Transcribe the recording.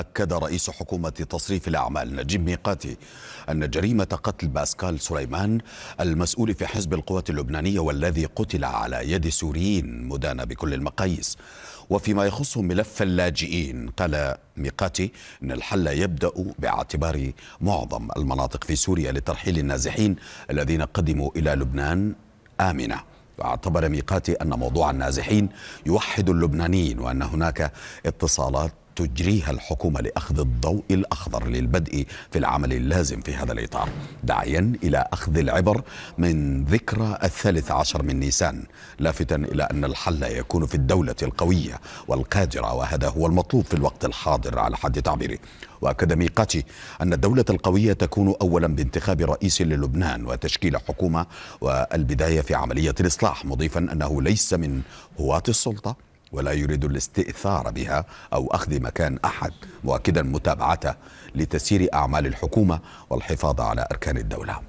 أكد رئيس حكومة تصريف الأعمال نجيب ميقاتي أن جريمة قتل باسكال سليمان المسؤول في حزب القوات اللبنانية والذي قتل على يد سوريين مدانة بكل المقاييس وفيما يخص ملف اللاجئين قال ميقاتي أن الحل يبدأ باعتبار معظم المناطق في سوريا لترحيل النازحين الذين قدموا إلى لبنان آمنة واعتبر ميقاتي أن موضوع النازحين يوحد اللبنانيين وأن هناك اتصالات تجريها الحكومة لأخذ الضوء الأخضر للبدء في العمل اللازم في هذا الإطار داعيا إلى أخذ العبر من ذكرى الثالث عشر من نيسان لافتا إلى أن الحل يكون في الدولة القوية والقادرة وهذا هو المطلوب في الوقت الحاضر على حد تعبيره واكد ميقاتي ان الدوله القويه تكون اولا بانتخاب رئيس للبنان وتشكيل حكومه والبدايه في عمليه الاصلاح مضيفا انه ليس من هواه السلطه ولا يريد الاستئثار بها أو أخذ مكان أحد مؤكدا متابعته لتسيير أعمال الحكومة والحفاظ على أركان الدولة